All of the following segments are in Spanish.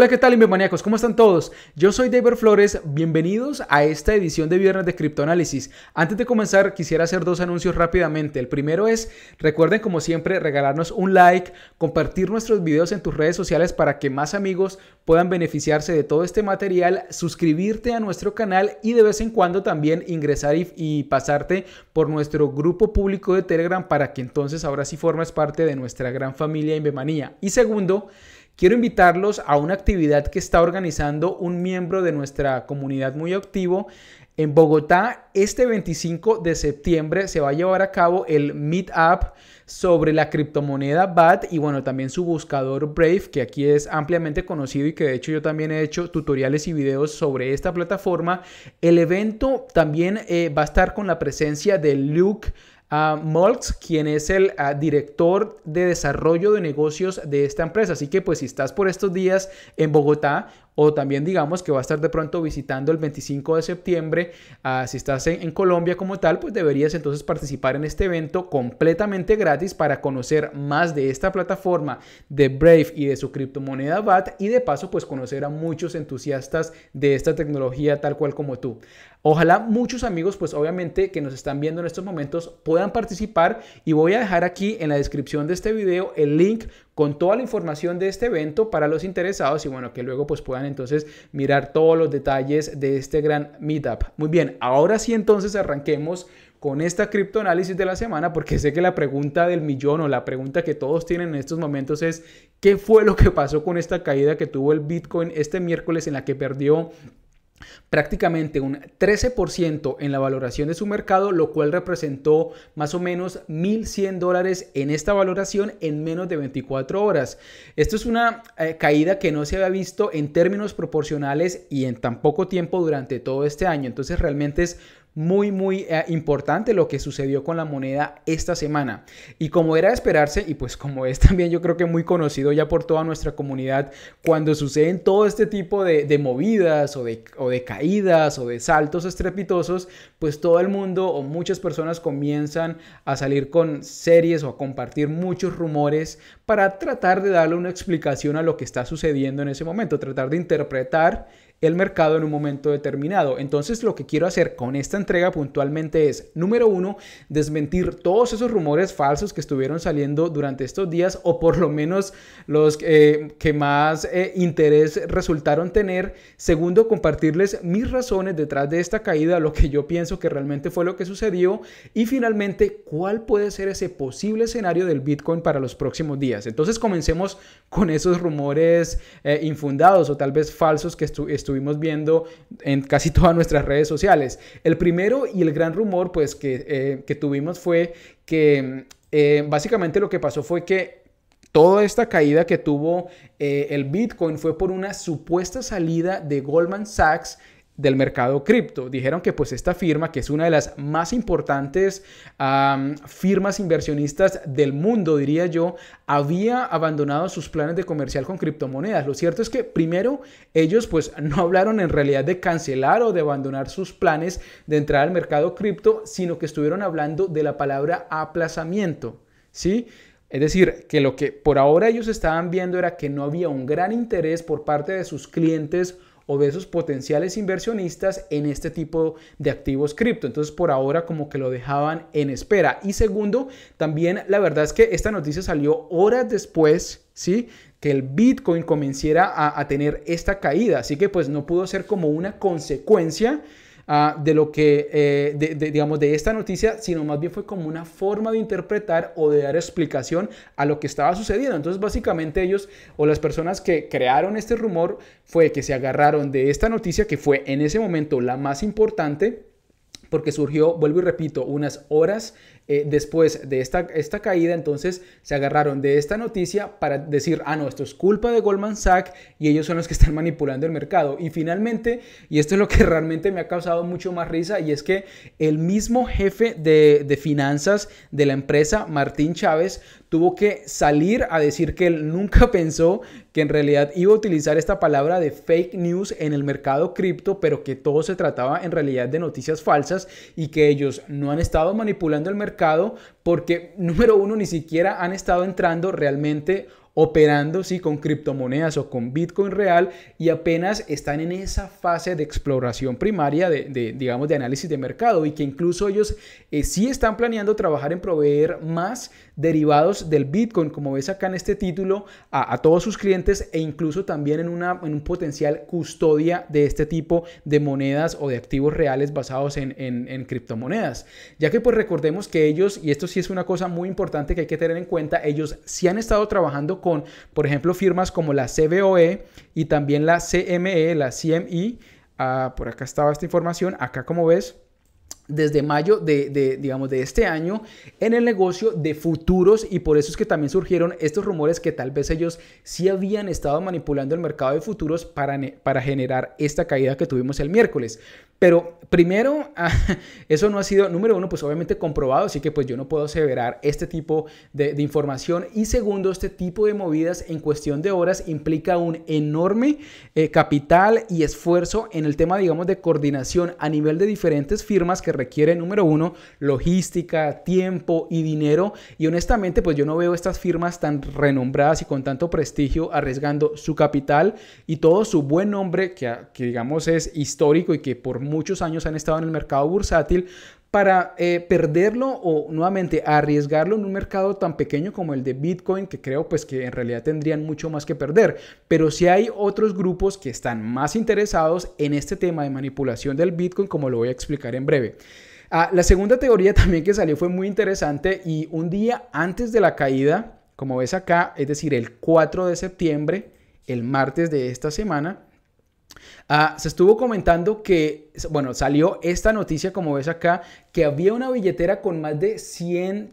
Hola, ¿qué tal, Inbemaniacos? ¿Cómo están todos? Yo soy David Flores, bienvenidos a esta edición de Viernes de Criptoanálisis. Antes de comenzar, quisiera hacer dos anuncios rápidamente. El primero es, recuerden como siempre, regalarnos un like, compartir nuestros videos en tus redes sociales para que más amigos puedan beneficiarse de todo este material, suscribirte a nuestro canal y de vez en cuando también ingresar y, pasarte por nuestro grupo público de Telegram para que entonces ahora sí formes parte de nuestra gran familia Inbemanía. Y segundo, quiero invitarlos a una actividad que está organizando un miembro de nuestra comunidad muy activo. En Bogotá, este 25 de septiembre se va a llevar a cabo el Meetup sobre la criptomoneda BAT y bueno, también su buscador Brave, que aquí es ampliamente conocido y que de hecho yo también he hecho tutoriales y videos sobre esta plataforma. El evento también eh, va a estar con la presencia de Luke a quien es el ah, director de desarrollo de negocios de esta empresa. Así que pues si estás por estos días en Bogotá o también digamos que va a estar de pronto visitando el 25 de septiembre, ah, si estás en, en, Colombia como tal, pues deberías entonces participar en este evento completamente gratis para conocer más de esta plataforma de Brave y de su criptomoneda BAT y de paso pues conocer a muchos entusiastas de esta tecnología tal cual como tú. Ojalá muchos amigos, pues obviamente que nos están viendo en estos momentos, puedan participar y voy a dejar aquí en la descripción de este video el link con toda la información de este evento para los interesados y bueno, que luego pues puedan entonces mirar todos los detalles de este gran meetup. Muy bien, ahora sí entonces arranquemos con esta criptoanálisis de la semana, porque sé que la pregunta del millón o la pregunta que todos tienen en estos momentos es, ¿qué fue lo que pasó con esta caída que tuvo el Bitcoin este miércoles en la que perdió prácticamente un 13% en la valoración de su mercado, lo cual representó más o menos 1.100 dólares en esta valoración en menos de 24 horas. Esto es una eh, caída que no se había visto en términos proporcionales y en tan poco tiempo durante todo este año. Entonces realmente es muy, muy eh, importante lo que sucedió con la moneda esta semana. Y como era de esperarse, y pues como es también yo creo que muy conocido ya por toda nuestra comunidad, cuando suceden todo este tipo de, movidas o de, o de caídas o de saltos estrepitosos, pues todo el mundo o muchas personas comienzan a salir con series o a compartir muchos rumores para tratar de darle una explicación a lo que está sucediendo en ese momento, tratar de interpretar el mercado en un momento determinado. Entonces lo que quiero hacer con esta entrega puntualmente es, número uno, desmentir todos esos rumores falsos que estuvieron saliendo durante estos días o por lo menos los eh, que más eh, interés resultaron tener. Segundo, compartirles mis razones detrás de esta caída, lo que yo pienso que realmente fue lo que sucedió. Y finalmente, cuál puede ser ese posible escenario del Bitcoin para los próximos días. Entonces comencemos con esos rumores eh, infundados o tal vez falsos que estuvieron estuvimos viendo en casi todas nuestras redes sociales. El primero y el gran rumor pues que, eh, tuvimos fue que eh, básicamente lo que pasó fue que Toda esta caída que tuvo eh, el Bitcoin fue por una supuesta salida de Goldman Sachs del mercado cripto. Dijeron que pues esta firma, que es una de las más importantes firmas inversionistas del mundo, diría yo, había abandonado sus planes de comercial con criptomonedas. Lo cierto es que primero ellos pues no hablaron en realidad de cancelar o de abandonar sus planes de entrar al mercado cripto, sino que estuvieron hablando de la palabra aplazamiento. ¿Sí? Es decir, que lo que por ahora ellos estaban viendo era que no había un gran interés por parte de sus clientes o de esos potenciales inversionistas en este tipo de activos cripto. Entonces por ahora como que lo dejaban en espera. Y segundo, también la verdad es que esta noticia salió horas después, ¿sí? que el Bitcoin comenzara a, a, tener esta caída. Así que pues no pudo ser como una consecuencia Ah, de lo que, eh, digamos, de esta noticia, sino más bien fue como una forma de interpretar o de dar explicación a lo que estaba sucediendo. Entonces, básicamente ellos o las personas que crearon este rumor fue que se agarraron de esta noticia que fue en ese momento la más importante porque surgió, vuelvo y repito, unas horas eh, después de esta, esta caída, entonces se agarraron de esta noticia para decir, ah, no, esto es culpa de Goldman Sachs y ellos son los que están manipulando el mercado. Y finalmente, y esto es lo que realmente me ha causado mucho más risa, y es que el mismo jefe de, de finanzas de la empresa, Martín Chávez, tuvo que salir a decir que él nunca pensó que en realidad iba a utilizar esta palabra de fake news en el mercado cripto, pero que todo se trataba en realidad de noticias falsas y que ellos no han estado manipulando el mercado porque, número uno, ni siquiera han estado entrando realmente operando sí con criptomonedas o con Bitcoin real y apenas están en esa fase de exploración primaria de, digamos de análisis de mercado y que incluso ellos eh, sí están planeando trabajar en proveer más derivados del Bitcoin como ves acá en este título a, todos sus clientes e incluso también en, una, en un potencial custodia de este tipo de monedas o de activos reales basados en, en criptomonedas ya que pues recordemos que ellos y esto sí es una cosa muy importante que hay que tener en cuenta ellos sí han estado trabajando con por ejemplo, firmas como la CBOE y también la CME, la CMI. Ah, por acá estaba esta información. Acá, como ves, desde mayo de, digamos, de este año en el negocio de futuros y por eso es que también surgieron estos rumores que tal vez ellos sí habían estado manipulando el mercado de futuros para, para generar esta caída que tuvimos el miércoles. Pero primero, ah, eso no ha sido, número uno, pues obviamente comprobado, así que pues yo no puedo aseverar este tipo de, información. Y segundo, este tipo de movidas en cuestión de horas implica un enorme eh, capital y esfuerzo en el tema, digamos, de coordinación a nivel de diferentes firmas que requiere, número uno, logística, tiempo y dinero. Y honestamente, pues yo no veo estas firmas tan renombradas y con tanto prestigio arriesgando su capital y todo su buen nombre, que, que digamos es histórico y que por muchos años han estado en el mercado bursátil, para eh, perderlo o nuevamente arriesgarlo en un mercado tan pequeño como el de Bitcoin, que creo pues que en realidad tendrían mucho más que perder. Pero si hay otros grupos que están más interesados en este tema de manipulación del Bitcoin, como lo voy a explicar en breve. Ah, la segunda teoría también que salió fue muy interesante y un día antes de la caída, como ves acá, es decir, el 4 de septiembre, el martes de esta semana, Ah, se estuvo comentando que, bueno, salió esta noticia, como ves acá, que había una billetera con más de 100,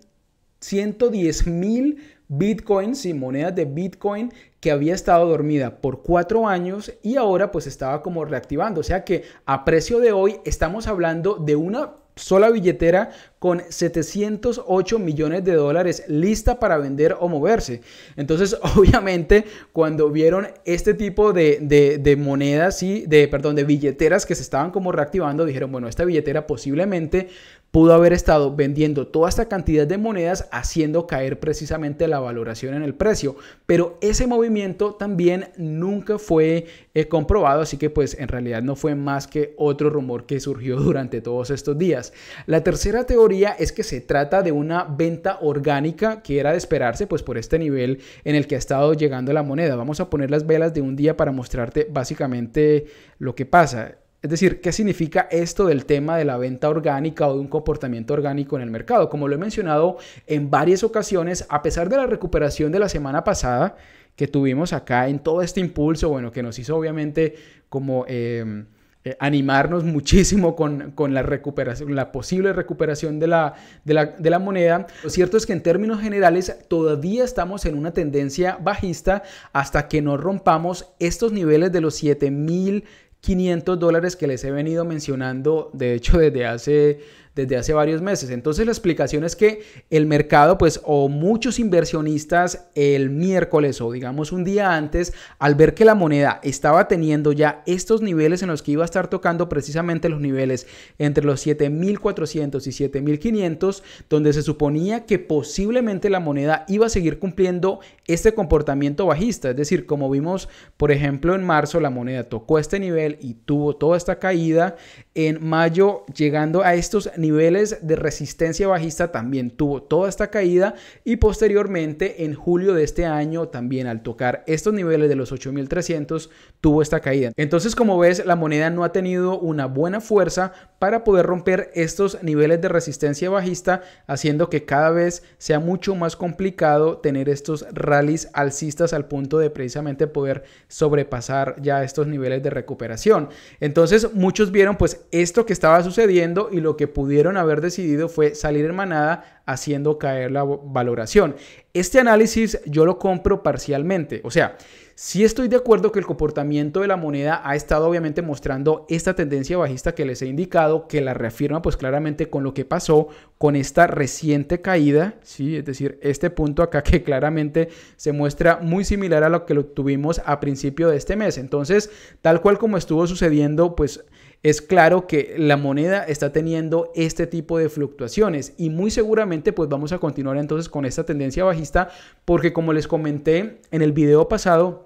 110 mil bitcoins y monedas de bitcoin que había estado dormida por cuatro años y ahora pues estaba como reactivando. O sea que a precio de hoy estamos hablando de una sola billetera con 708 millones de dólares lista para vender o moverse. Entonces, obviamente, cuando vieron este tipo de, monedas y de, perdón, de billeteras que se estaban como reactivando, dijeron, bueno, esta billetera posiblemente pudo haber estado vendiendo toda esta cantidad de monedas haciendo caer precisamente la valoración en el precio. Pero ese movimiento también nunca fue eh, comprobado, así que pues en realidad no fue más que otro rumor que surgió durante todos estos días. La tercera teoría es que se trata de una venta orgánica que era de esperarse pues por este nivel en el que ha estado llegando la moneda. Vamos a poner las velas de un día para mostrarte básicamente lo que pasa. Es decir, ¿qué significa esto del tema de la venta orgánica o de un comportamiento orgánico en el mercado? Como lo he mencionado en varias ocasiones, a pesar de la recuperación de la semana pasada que tuvimos acá en todo este impulso, bueno, que nos hizo obviamente como... Em, eh, animarnos muchísimo con, la recuperación, la posible recuperación de la, de la, de, la, moneda. Lo cierto es que en términos generales todavía estamos en una tendencia bajista hasta que no rompamos estos niveles de los $7,000 mil 500 dólares que les he venido mencionando, de hecho, desde hace desde hace varios meses. Entonces la explicación es que el mercado, pues, o muchos inversionistas el miércoles o digamos un día antes, al ver que la moneda estaba teniendo ya estos niveles en los que iba a estar tocando precisamente los niveles entre los 7.400 y 7.500, donde se suponía que posiblemente la moneda iba a seguir cumpliendo este comportamiento bajista. Es decir, como vimos, por ejemplo, en marzo la moneda tocó este nivel y tuvo toda esta caída. En mayo, llegando a estos niveles, niveles de resistencia bajista también tuvo toda esta caída y posteriormente en julio de este año también al tocar estos niveles de los 8300 tuvo esta caída. Entonces como ves la moneda no ha tenido una buena fuerza para poder romper estos niveles de resistencia bajista haciendo que cada vez sea mucho más complicado tener estos rallies alcistas al punto de precisamente poder sobrepasar ya estos niveles de recuperación. Entonces muchos vieron pues esto que estaba sucediendo y lo que pudieron haber decidido fue salir en manada haciendo caer la valoración. Este análisis yo lo compro parcialmente, o sea, si estoy de acuerdo que el comportamiento de la moneda ha estado obviamente mostrando esta tendencia bajista que les he indicado, que la reafirma pues claramente con lo que pasó con esta reciente caída, ¿sí? es decir, este punto acá que claramente se muestra muy similar a lo que lo tuvimos a principio de este mes. Entonces, tal cual como estuvo sucediendo, pues es claro que la moneda está teniendo este tipo de fluctuaciones y muy seguramente pues vamos a continuar entonces con esta tendencia bajista porque como les comenté en el video pasado,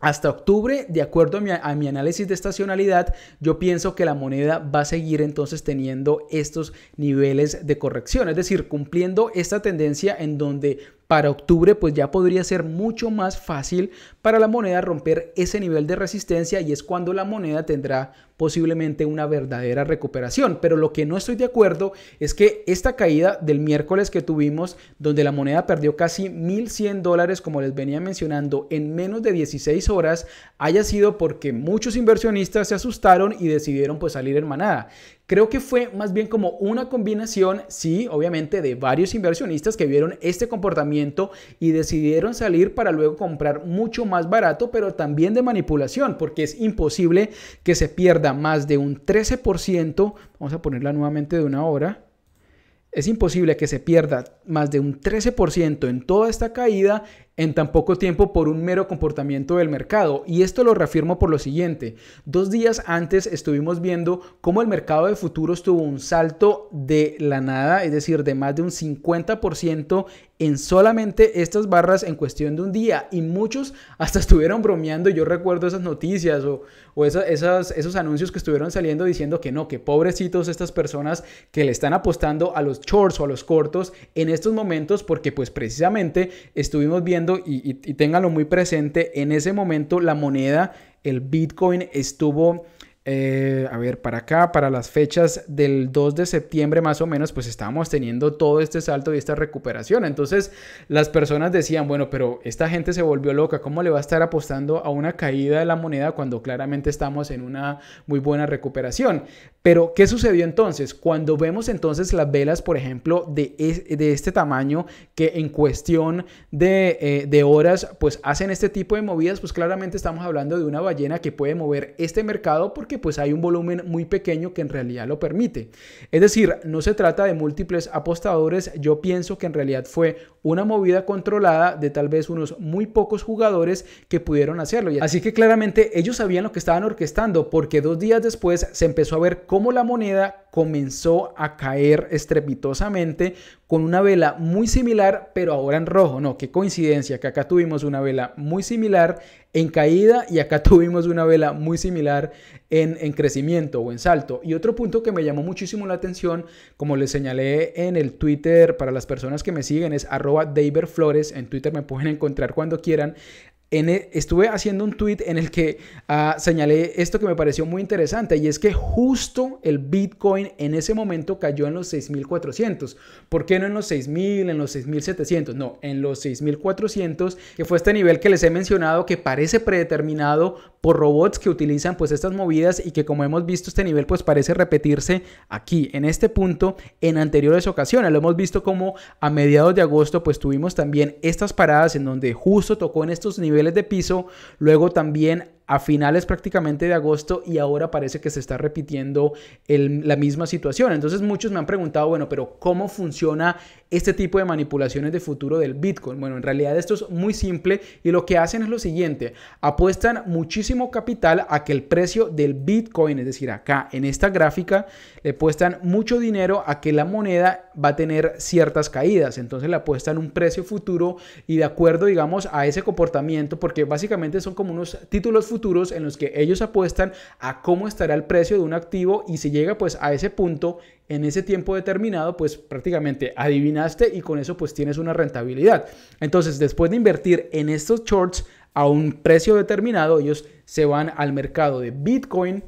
hasta octubre, de acuerdo a mi, a mi, análisis de estacionalidad, yo pienso que la moneda va a seguir entonces teniendo estos niveles de corrección, es decir, cumpliendo esta tendencia en donde para octubre pues ya podría ser mucho más fácil para la moneda romper ese nivel de resistencia y es cuando la moneda tendrá posiblemente una verdadera recuperación. Pero lo que no estoy de acuerdo es que esta caída del miércoles que tuvimos, donde la moneda perdió casi 1.100 dólares, como les venía mencionando, en menos de 16 horas, haya sido porque muchos inversionistas se asustaron y decidieron pues salir en manada. Creo que fue más bien como una combinación, sí, obviamente, de varios inversionistas que vieron este comportamiento y decidieron salir para luego comprar mucho más barato, pero también de manipulación, porque es imposible que se pierda más de un 13%. Vamos a ponerla nuevamente de una hora. Es imposible que se pierda más de un 13% en toda esta caída en tan poco tiempo por un mero comportamiento del mercado. Y esto lo reafirmo por lo siguiente. Dos días antes estuvimos viendo cómo el mercado de futuros tuvo un salto de la nada, es decir, de más de un 50% en solamente estas barras en cuestión de un día. Y muchos hasta estuvieron bromeando. Yo recuerdo esas noticias o, esos anuncios que estuvieron saliendo diciendo que no, que pobrecitos estas personas que le están apostando a los shorts o a los cortos en estos momentos porque pues precisamente estuvimos viendo y, y, y muy presente, en ese momento la moneda, el Bitcoin estuvo eh, a ver, para acá, para las fechas del 2 de septiembre más o menos, pues estábamos teniendo todo este salto y esta recuperación. Entonces las personas decían, bueno, pero esta gente se volvió loca, ¿cómo le va a estar apostando a una caída de la moneda cuando claramente estamos en una muy buena recuperación? Pero, ¿qué sucedió entonces? Cuando vemos entonces las velas, por ejemplo, de, de este tamaño, que en cuestión de, eh, de horas, pues hacen este tipo de movidas, pues claramente estamos hablando de una ballena que puede mover este mercado porque pues hay un volumen muy pequeño que en realidad lo permite. Es decir, no se trata de múltiples apostadores, yo pienso que en realidad fue una movida controlada de tal vez unos muy pocos jugadores que pudieron hacerlo. Así que claramente ellos sabían lo que estaban orquestando porque dos días después se empezó a ver cómo la moneda comenzó a caer estrepitosamente con una vela muy similar, pero ahora en rojo. No, qué coincidencia que acá tuvimos una vela muy similar en caída y acá tuvimos una vela muy similar en, en crecimiento o en salto. Y otro punto que me llamó muchísimo la atención, como les señalé en el Twitter para las personas que me siguen, es arroba David Flores. En Twitter me pueden encontrar cuando quieran. E, estuve haciendo un tweet en el que ah, señalé esto que me pareció muy interesante y es que justo el Bitcoin en ese momento cayó en los 6400. ¿Por qué no en los 6000, en los 6700? No, en los 6400, que fue este nivel que les he mencionado que parece predeterminado por robots que utilizan pues estas movidas y que como hemos visto este nivel pues parece repetirse aquí en este punto en anteriores ocasiones. Lo hemos visto como a mediados de agosto pues tuvimos también estas paradas en donde justo tocó en estos niveles de piso. Luego también a finales prácticamente de agosto y ahora parece que se está repitiendo la misma situación. Entonces muchos me han preguntado, bueno, pero ¿cómo funciona este tipo de manipulaciones de futuro del Bitcoin? Bueno, en realidad esto es muy simple y lo que hacen es lo siguiente, apuestan muchísimo capital a que el precio del Bitcoin, es decir, acá en esta gráfica, le apuestan mucho dinero a que la moneda va a tener ciertas caídas, entonces le apuestan un precio futuro y de acuerdo, digamos, a ese comportamiento, porque básicamente son como unos títulos futuros en los que ellos apuestan a cómo estará el precio de un activo y si llega pues a ese punto en ese tiempo determinado, pues prácticamente adivinaste y con eso pues tienes una rentabilidad. Entonces, después de invertir en estos shorts a un precio determinado, ellos se van al mercado de Bitcoin,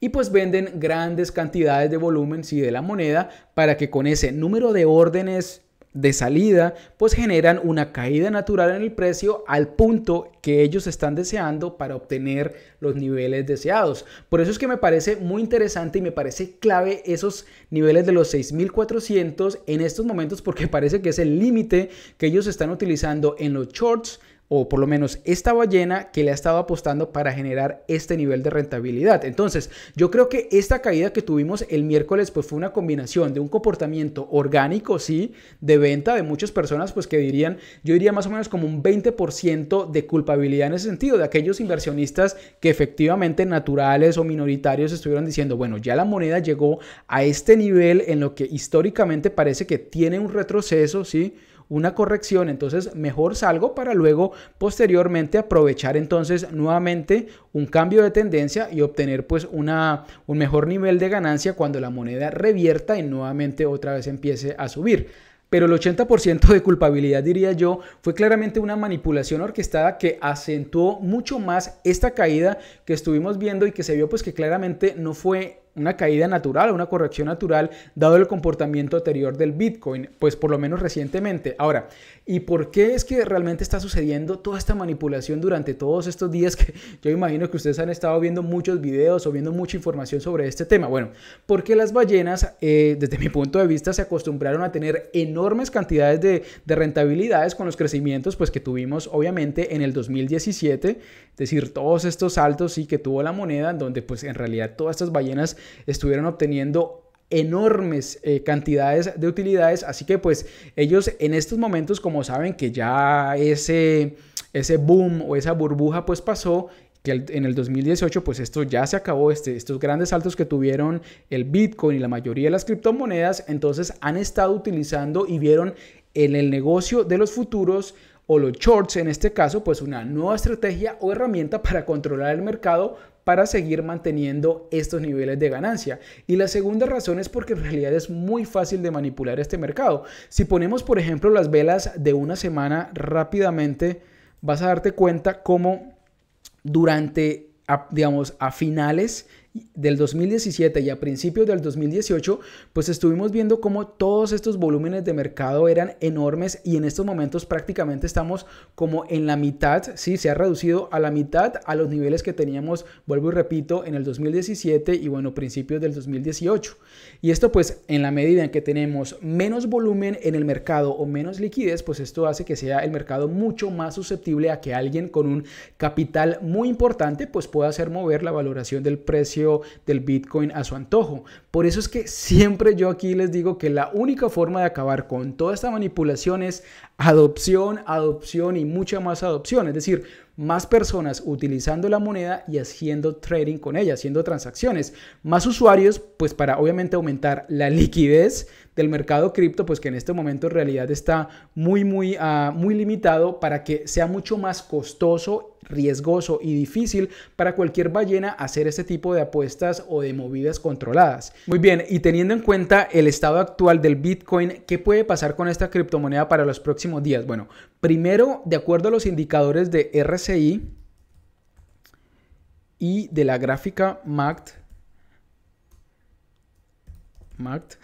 y pues venden grandes cantidades de volumen si de la moneda para que con ese número de órdenes de salida, pues generan una caída natural en el precio al punto que ellos están deseando para obtener los niveles deseados. Por eso es que me parece muy interesante y me parece clave esos niveles de los 6400 en estos momentos porque parece que es el límite que ellos están utilizando en los shorts o por lo menos esta ballena que le ha estado apostando para generar este nivel de rentabilidad. Entonces, yo creo que esta caída que tuvimos el miércoles pues fue una combinación de un comportamiento orgánico, sí, de venta de muchas personas pues que dirían, yo diría más o menos como un 20% de culpabilidad en ese sentido de aquellos inversionistas que efectivamente naturales o minoritarios estuvieron diciendo, bueno, ya la moneda llegó a este nivel en lo que históricamente parece que tiene un retroceso, sí, una corrección, entonces mejor salgo para luego posteriormente aprovechar entonces nuevamente un cambio de tendencia y obtener pues una, un mejor nivel de ganancia cuando la moneda revierta y nuevamente otra vez empiece a subir. Pero el 80% de culpabilidad, diría yo, fue claramente una manipulación orquestada que acentuó mucho más esta caída que estuvimos viendo y que se vio pues que claramente no fue una caída natural, una corrección natural, dado el comportamiento anterior del Bitcoin, pues por lo menos recientemente. Ahora, ¿y por qué es que realmente está sucediendo toda esta manipulación durante todos estos días que yo imagino que ustedes han estado viendo muchos videos o viendo mucha información sobre este tema? Bueno, porque las ballenas, eh, desde mi punto de vista, se acostumbraron a tener enormes cantidades de, rentabilidades con los crecimientos pues, que tuvimos, obviamente, en el 2017, es decir, todos estos saltos que tuvo la moneda, en donde pues en realidad todas estas ballenas estuvieron obteniendo enormes eh, cantidades de utilidades. Así que pues ellos en estos momentos, como saben que ya ese, ese boom o esa burbuja pues pasó, que en el 2018 pues esto ya se acabó, este, estos grandes saltos que tuvieron el Bitcoin y la mayoría de las criptomonedas, entonces han estado utilizando y vieron en el negocio de los futuros o los shorts en este caso, pues una nueva estrategia o herramienta para controlar el mercado para seguir manteniendo estos niveles de ganancia. Y la segunda razón es porque en realidad es muy fácil de manipular este mercado. Si ponemos, por ejemplo, las velas de una semana rápidamente, vas a darte cuenta cómo durante, digamos, a finales del 2017 y a principios del 2018, pues estuvimos viendo cómo todos estos volúmenes de mercado eran enormes y en estos momentos prácticamente estamos como en la mitad, sí, se ha reducido a la mitad a los niveles que teníamos, vuelvo y repito, en el 2017 y bueno, principios del 2018. Y esto pues en la medida en que tenemos menos volumen en el mercado o menos liquidez, pues esto hace que sea el mercado mucho más susceptible a que alguien con un capital muy importante pues pueda hacer mover la valoración del precio del Bitcoin a su antojo. Por eso es que siempre yo aquí les digo que la única forma de acabar con toda esta manipulación es adopción, adopción y mucha más adopción. Es decir, más personas utilizando la moneda y haciendo trading con ella, haciendo transacciones, más usuarios, pues para obviamente aumentar la liquidez del mercado cripto, pues que en este momento en realidad está muy, muy, ah, muy limitado para que sea mucho más costoso riesgoso y difícil para cualquier ballena hacer este tipo de apuestas o de movidas controladas. Muy bien, y teniendo en cuenta el estado actual del Bitcoin, ¿qué puede pasar con esta criptomoneda para los próximos días? Bueno, primero, de acuerdo a los indicadores de RCI y de la gráfica MACD, Marked.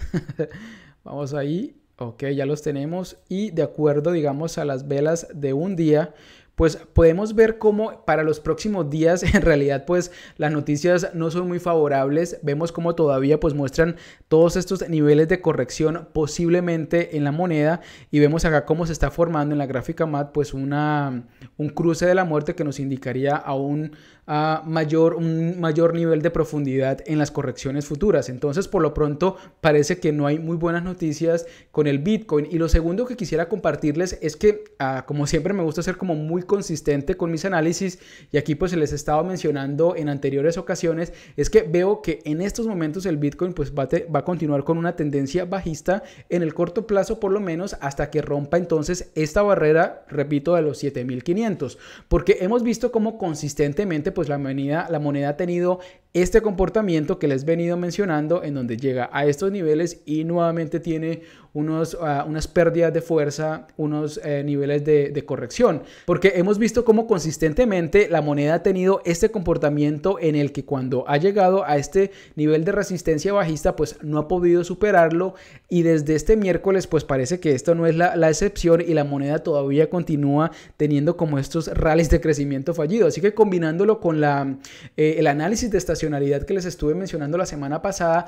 Vamos ahí. Ok, ya los tenemos. Y de acuerdo, digamos, a las velas de un día, pues podemos ver cómo para los próximos días en realidad pues las noticias no son muy favorables, vemos como todavía pues muestran todos estos niveles de corrección posiblemente en la moneda y vemos acá cómo se está formando en la gráfica MAT pues una, un cruce de la muerte que nos indicaría a un a mayor, un mayor nivel de profundidad en las correcciones futuras. Entonces, por lo pronto, parece que no hay muy buenas noticias con el Bitcoin. Y lo segundo que quisiera compartirles es que, ah, como siempre, me gusta ser como muy consistente con mis análisis. Y aquí pues se les he estado mencionando en anteriores ocasiones, es que veo que en estos momentos el Bitcoin pues va, va a continuar con una tendencia bajista en el corto plazo, por lo menos, hasta que rompa entonces esta barrera, repito, de los 7.500. Porque hemos visto cómo consistentemente pues la moneda, la moneda ha tenido este comportamiento que les he venido mencionando en donde llega a estos niveles y nuevamente tiene unos, ah, unas pérdidas de fuerza, unos eh, niveles de, corrección, porque hemos visto cómo consistentemente la moneda ha tenido este comportamiento en el que cuando ha llegado a este nivel de resistencia bajista, pues no ha podido superarlo y desde este miércoles, pues parece que esto no es la, excepción y la moneda todavía continúa teniendo como estos rallies de crecimiento fallido. Así que combinándolo con la, eh, el análisis de estas que les estuve mencionando la semana pasada,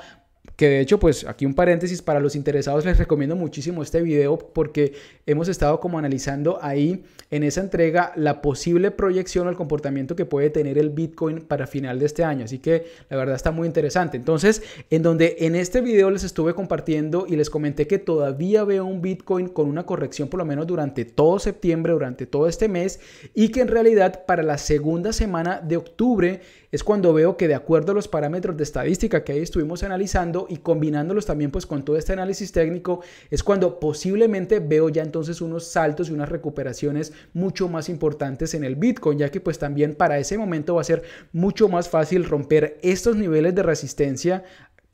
que de hecho, pues aquí un paréntesis para los interesados, les recomiendo muchísimo este video porque hemos estado como analizando ahí en esa entrega la posible proyección al comportamiento que puede tener el Bitcoin para final de este año. Así que la verdad está muy interesante. Entonces, en donde en este video les estuve compartiendo y les comenté que todavía veo un Bitcoin con una corrección por lo menos durante todo septiembre, durante todo este mes y que en realidad para la segunda semana de octubre es cuando veo que de acuerdo a los parámetros de estadística que ahí estuvimos analizando y combinándolos también pues con todo este análisis técnico, es cuando posiblemente veo ya entonces unos saltos y unas recuperaciones mucho más importantes en el Bitcoin, ya que pues también para ese momento va a ser mucho más fácil romper estos niveles de resistencia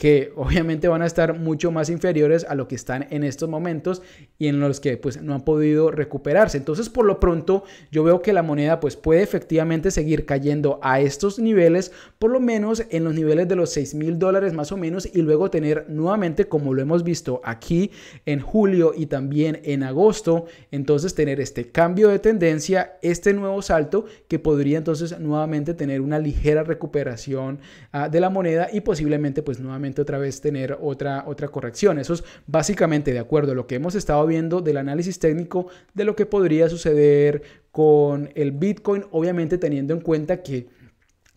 que obviamente van a estar mucho más inferiores a lo que están en estos momentos y en los que pues no han podido recuperarse. Entonces por lo pronto yo veo que la moneda pues puede efectivamente seguir cayendo a estos niveles, por lo menos en los niveles de los $6,000 mil dólares más o menos y luego tener nuevamente como lo hemos visto aquí en julio y también en agosto, entonces tener este cambio de tendencia, este nuevo salto que podría entonces nuevamente tener una ligera recuperación ah, de la moneda y posiblemente pues nuevamente otra vez tener otra, otra corrección. Eso es básicamente de acuerdo a lo que hemos estado viendo del análisis técnico de lo que podría suceder con el Bitcoin, obviamente teniendo en cuenta que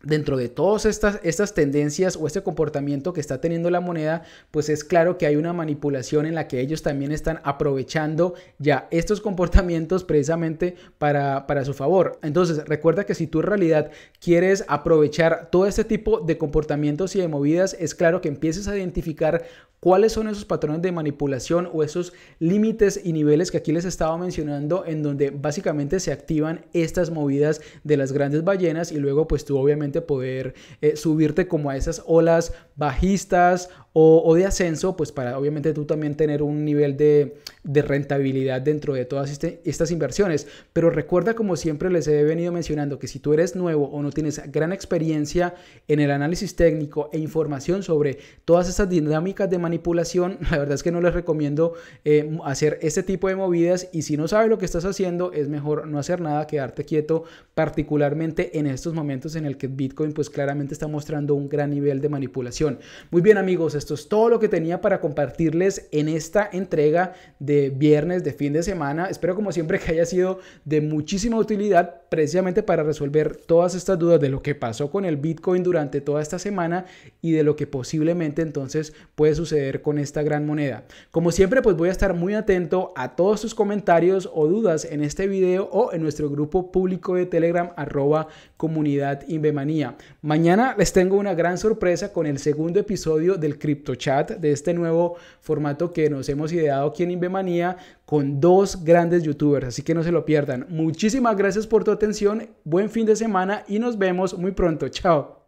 dentro de todas estas, estas tendencias o este comportamiento que está teniendo la moneda, pues es claro que hay una manipulación en la que ellos también están aprovechando ya estos comportamientos precisamente para, para su favor. Entonces, recuerda que si tú en realidad quieres aprovechar todo este tipo de comportamientos y de movidas, es claro que empieces a identificar cuáles son esos patrones de manipulación o esos límites y niveles que aquí les estaba mencionando en donde básicamente se activan estas movidas de las grandes ballenas y luego pues tú obviamente poder eh, subirte como a esas olas bajistas o, de ascenso, pues para obviamente tú también tener un nivel de, rentabilidad dentro de todas este, estas inversiones. Pero recuerda, como siempre les he venido mencionando, que si tú eres nuevo o no tienes gran experiencia en el análisis técnico e información sobre todas estas dinámicas de manipulación, la verdad es que no les recomiendo eh, hacer este tipo de movidas y si no sabes lo que estás haciendo, es mejor no hacer nada, quedarte quieto, particularmente en estos momentos en el que Bitcoin pues claramente está mostrando un gran nivel de manipulación. Muy bien amigos, esto es todo lo que tenía para compartirles en esta entrega de viernes, de fin de semana. Espero como siempre que haya sido de muchísima utilidad precisamente para resolver todas estas dudas de lo que pasó con el Bitcoin durante toda esta semana y de lo que posiblemente entonces puede suceder con esta gran moneda. Como siempre, pues voy a estar muy atento a todos sus comentarios o dudas en este video o en nuestro grupo público de Telegram arroba comunidad Invemanía. Mañana les tengo una gran sorpresa con el segundo episodio del Crypto Chat de este nuevo formato que nos hemos ideado aquí en Invemanía con dos grandes youtubers, así que no se lo pierdan. Muchísimas gracias por tu atención, buen fin de semana y nos vemos muy pronto. Chao.